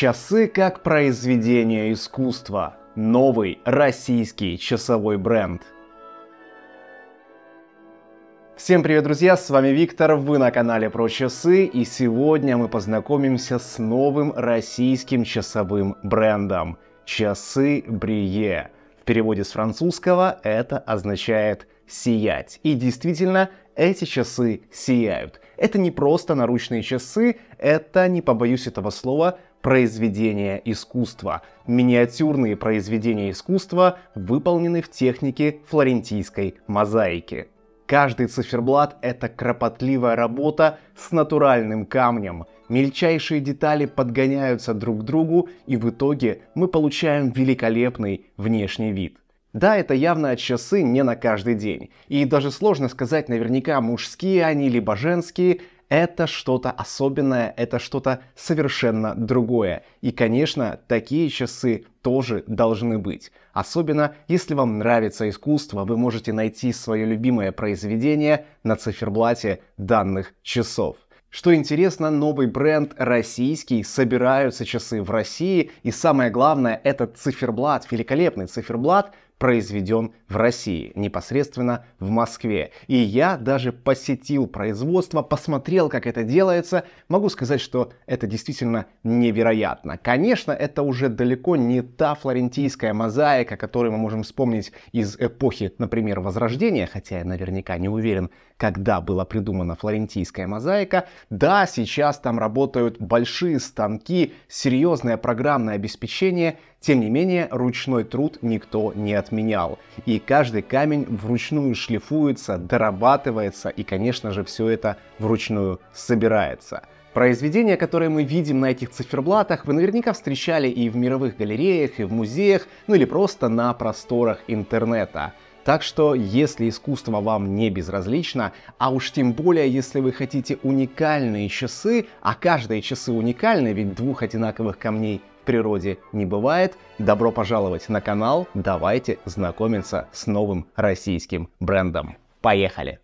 Часы как произведение искусства. Новый российский часовой бренд. Всем привет, друзья! С вами Виктор, вы на канале про часы, и сегодня мы познакомимся с новым российским часовым брендом – часы Брие. В переводе с французского это означает «сиять». И действительно, эти часы сияют. Это не просто наручные часы, это, не побоюсь этого слова, произведения искусства. Миниатюрные произведения искусства выполнены в технике флорентийской мозаики. Каждый циферблат — это кропотливая работа с натуральным камнем. Мельчайшие детали подгоняются друг к другу, и в итоге мы получаем великолепный внешний вид. Да, это явно часы не на каждый день. И даже сложно сказать наверняка, мужские они либо женские, это что-то особенное, это что-то совершенно другое. И, конечно, такие часы тоже должны быть. Особенно, если вам нравится искусство, вы можете найти свое любимое произведение на циферблате данных часов. Что интересно, новый бренд российский, собираются часы в России, и самое главное, этот циферблат, великолепный циферблат, произведен в России, непосредственно в Москве. И я даже посетил производство, посмотрел, как это делается. Могу сказать, что это действительно невероятно. Конечно, это уже далеко не та флорентийская мозаика, которую мы можем вспомнить из эпохи, например, Возрождения, хотя я наверняка не уверен, когда была придумана флорентийская мозаика. Да, сейчас там работают большие станки, серьезное программное обеспечение, тем не менее ручной труд никто не отменял. И каждый камень вручную шлифуется, дорабатывается и, конечно же, все это вручную собирается. Произведения, которые мы видим на этих циферблатах, вы наверняка встречали и в мировых галереях, и в музеях, ну или просто на просторах интернета. Так что, если искусство вам не безразлично, а уж тем более, если вы хотите уникальные часы, а каждые часы уникальны, ведь двух одинаковых камней в природе не бывает, добро пожаловать на канал, давайте знакомиться с новым российским брендом. Поехали!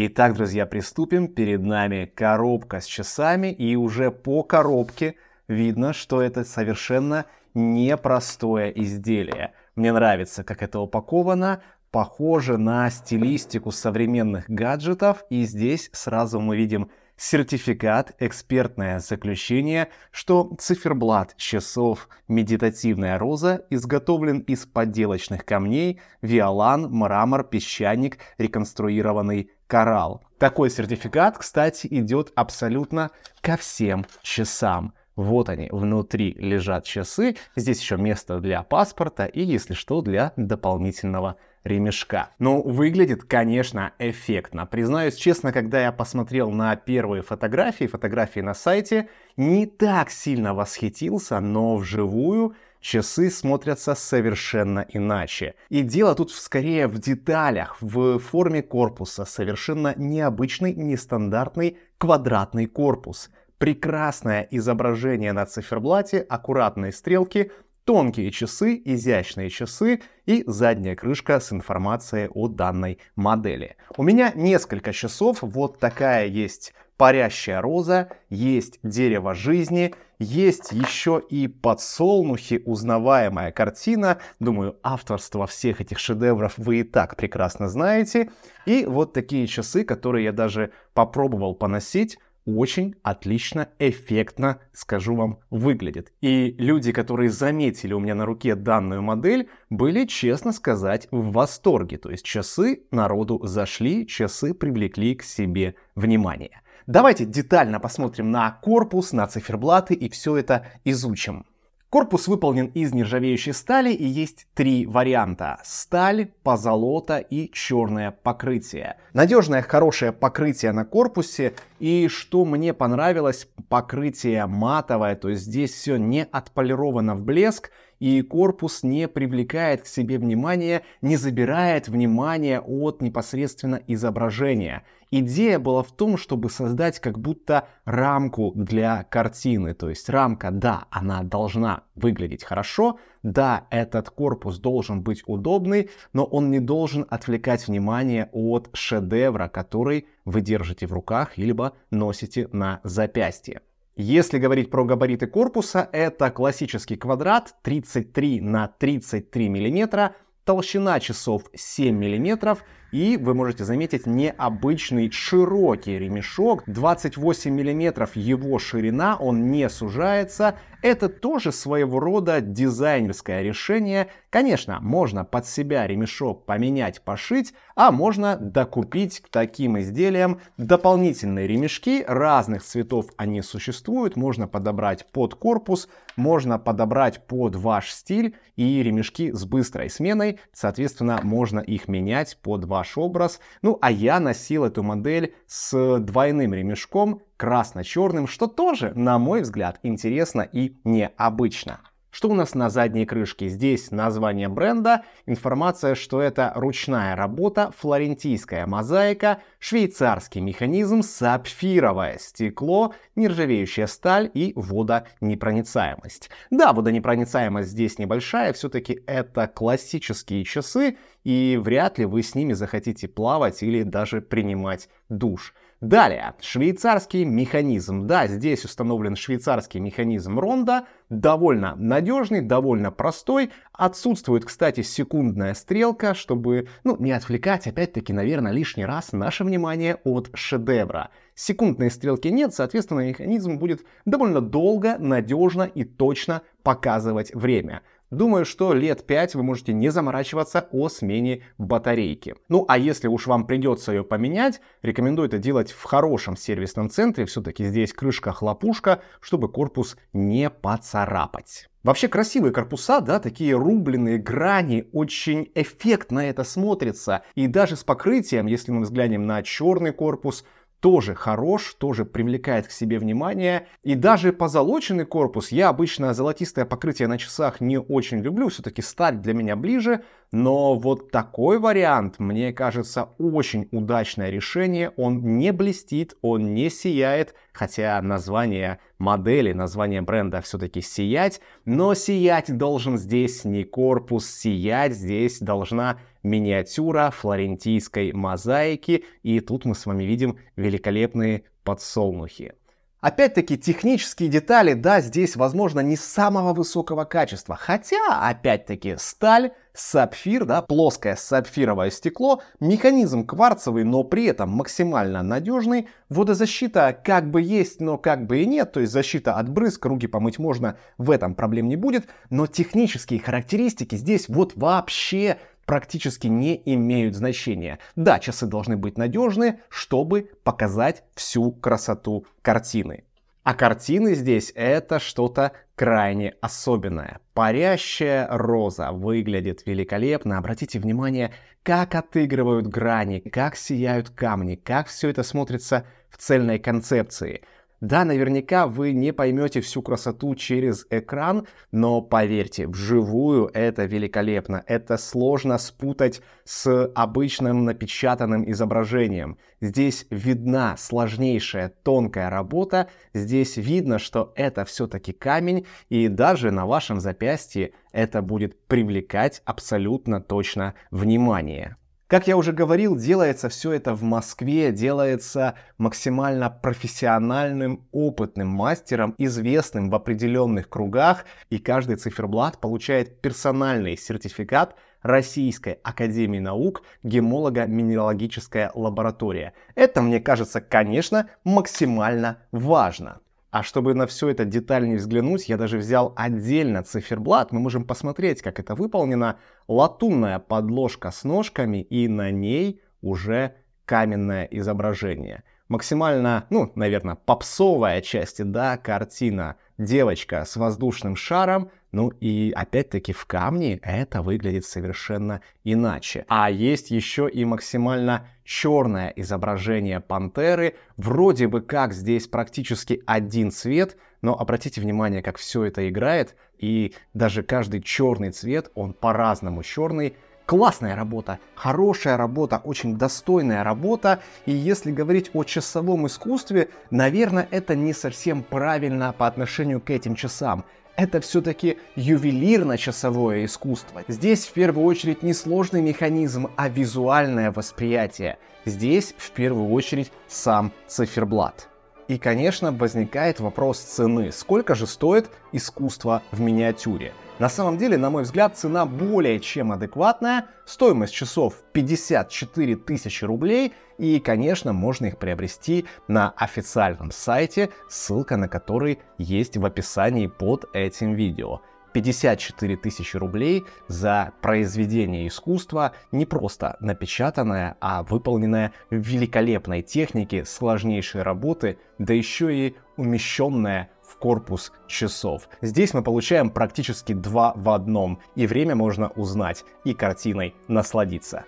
Итак, друзья, приступим. Перед нами коробка с часами, и уже по коробке видно, что это совершенно непростое изделие. Мне нравится, как это упаковано, похоже на стилистику современных гаджетов, и здесь сразу мы видим сертификат, экспертное заключение, что циферблат часов «Медитативная роза» изготовлен из подделочных камней, виолан, мрамор, песчаник, реконструированный коралл. Такой сертификат, кстати, идет абсолютно ко всем часам. Вот они, внутри лежат часы, здесь еще место для паспорта и, если что, для дополнительного ремешка. Ну, выглядит, конечно, эффектно. Признаюсь честно, когда я посмотрел на первые фотографии, фотографии на сайте, не так сильно восхитился, но вживую часы смотрятся совершенно иначе. И дело тут скорее в деталях, в форме корпуса, совершенно необычный, нестандартный квадратный корпус прекрасное изображение на циферблате, аккуратные стрелки, тонкие часы, изящные часы и задняя крышка с информацией о данной модели. У меня несколько часов, вот такая есть парящая роза, есть дерево жизни, есть еще и подсолнухи, узнаваемая картина. Думаю, авторство всех этих шедевров вы и так прекрасно знаете. И вот такие часы, которые я даже попробовал поносить очень отлично, эффектно, скажу вам, выглядит. И люди, которые заметили у меня на руке данную модель, были, честно сказать, в восторге. То есть часы народу зашли, часы привлекли к себе внимание. Давайте детально посмотрим на корпус, на циферблаты и все это изучим. Корпус выполнен из нержавеющей стали и есть три варианта. Сталь, позолота и черное покрытие. Надежное хорошее покрытие на корпусе. И что мне понравилось, покрытие матовое, то есть здесь все не отполировано в блеск и корпус не привлекает к себе внимание, не забирает внимание от непосредственно изображения. Идея была в том, чтобы создать как будто рамку для картины. То есть рамка, да, она должна выглядеть хорошо, да, этот корпус должен быть удобный, но он не должен отвлекать внимание от шедевра, который вы держите в руках, либо носите на запястье. Если говорить про габариты корпуса, это классический квадрат 33 на 33 мм, толщина часов 7 мм, и вы можете заметить необычный широкий ремешок, 28 мм его ширина, он не сужается. Это тоже своего рода дизайнерское решение. Конечно, можно под себя ремешок поменять, пошить, а можно докупить к таким изделиям дополнительные ремешки разных цветов. Они существуют, можно подобрать под корпус, можно подобрать под ваш стиль и ремешки с быстрой сменой, соответственно, можно их менять под ваш ваш образ. Ну, а я носил эту модель с двойным ремешком, красно-черным, что тоже, на мой взгляд, интересно и необычно. Что у нас на задней крышке? Здесь название бренда, информация, что это ручная работа, флорентийская мозаика, швейцарский механизм, сапфировое стекло, нержавеющая сталь и водонепроницаемость. Да, водонепроницаемость здесь небольшая, все-таки это классические часы, и вряд ли вы с ними захотите плавать или даже принимать душ. Далее, швейцарский механизм. Да, здесь установлен швейцарский механизм ронда, довольно надежный, довольно простой. Отсутствует, кстати, секундная стрелка, чтобы ну, не отвлекать, опять-таки, наверное, лишний раз наше внимание от шедевра. Секундной стрелки нет, соответственно, механизм будет довольно долго, надежно и точно показывать время. Думаю, что лет 5 вы можете не заморачиваться о смене батарейки. Ну а если уж вам придется ее поменять, рекомендую это делать в хорошем сервисном центре. Все-таки здесь крышка-хлопушка, чтобы корпус не поцарапать. Вообще красивые корпуса, да, такие рубленые грани, очень эффектно это смотрится. И даже с покрытием, если мы взглянем на черный корпус, тоже хорош, тоже привлекает к себе внимание. И даже позолоченный корпус, я обычно золотистое покрытие на часах не очень люблю, все-таки сталь для меня ближе, но вот такой вариант, мне кажется, очень удачное решение. Он не блестит, он не сияет, хотя название модели, название бренда все-таки «Сиять», но сиять должен здесь не корпус, сиять здесь должна миниатюра флорентийской мозаики, и тут мы с вами видим великолепные подсолнухи. Опять-таки, технические детали, да, здесь, возможно, не самого высокого качества. Хотя, опять-таки, сталь, сапфир, да, плоское сапфировое стекло, механизм кварцевый, но при этом максимально надежный. Водозащита как бы есть, но как бы и нет, то есть защита от брызг, руки помыть можно, в этом проблем не будет. Но технические характеристики здесь вот вообще практически не имеют значения. Да, часы должны быть надежны, чтобы показать всю красоту картины. А картины здесь это что-то крайне особенное. Парящая роза выглядит великолепно. Обратите внимание, как отыгрывают грани, как сияют камни, как все это смотрится в цельной концепции – да, наверняка вы не поймете всю красоту через экран, но поверьте, вживую это великолепно. Это сложно спутать с обычным напечатанным изображением. Здесь видна сложнейшая тонкая работа, здесь видно, что это все-таки камень, и даже на вашем запястье это будет привлекать абсолютно точно внимание. Как я уже говорил, делается все это в Москве, делается максимально профессиональным, опытным мастером, известным в определенных кругах, и каждый циферблат получает персональный сертификат Российской Академии Наук гемолого-минералогическая лаборатория. Это, мне кажется, конечно, максимально важно. А чтобы на все это детальнее взглянуть, я даже взял отдельно циферблат. Мы можем посмотреть, как это выполнено. Латунная подложка с ножками и на ней уже каменное изображение. Максимально, ну, наверное, попсовая часть, да, картина. Девочка с воздушным шаром ну и опять-таки в камне это выглядит совершенно иначе. А есть еще и максимально черное изображение пантеры. Вроде бы как здесь практически один цвет, но обратите внимание, как все это играет. И даже каждый черный цвет, он по-разному черный, классная работа, хорошая работа, очень достойная работа. И если говорить о часовом искусстве, наверное, это не совсем правильно по отношению к этим часам это все-таки ювелирно-часовое искусство. Здесь в первую очередь не сложный механизм, а визуальное восприятие. Здесь в первую очередь сам циферблат. И, конечно, возникает вопрос цены. Сколько же стоит искусство в миниатюре? На самом деле, на мой взгляд, цена более чем адекватная. Стоимость часов 54 тысячи рублей. И, конечно, можно их приобрести на официальном сайте, ссылка на который есть в описании под этим видео. 54 тысячи рублей за произведение искусства, не просто напечатанное, а выполненное в великолепной технике, сложнейшей работы, да еще и умещенное в корпус часов. Здесь мы получаем практически два в одном, и время можно узнать, и картиной насладиться.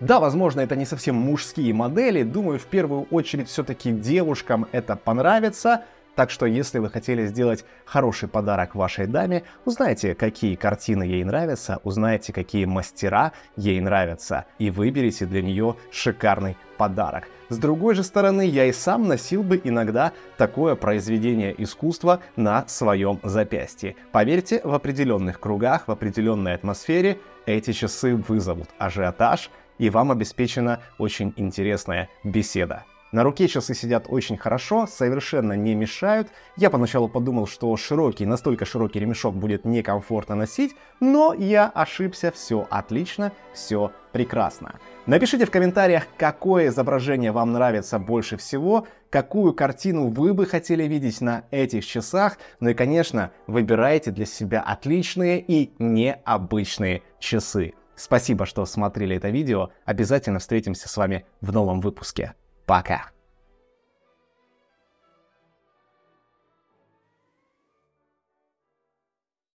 Да, возможно, это не совсем мужские модели, думаю, в первую очередь все-таки девушкам это понравится, так что, если вы хотели сделать хороший подарок вашей даме, узнайте, какие картины ей нравятся, узнайте, какие мастера ей нравятся, и выберите для нее шикарный подарок. С другой же стороны, я и сам носил бы иногда такое произведение искусства на своем запястье. Поверьте, в определенных кругах, в определенной атмосфере эти часы вызовут ажиотаж, и вам обеспечена очень интересная беседа. На руке часы сидят очень хорошо, совершенно не мешают. Я поначалу подумал, что широкий, настолько широкий ремешок будет некомфортно носить, но я ошибся, все отлично, все прекрасно. Напишите в комментариях, какое изображение вам нравится больше всего, какую картину вы бы хотели видеть на этих часах, ну и, конечно, выбирайте для себя отличные и необычные часы. Спасибо, что смотрели это видео. Обязательно встретимся с вами в новом выпуске. Пока.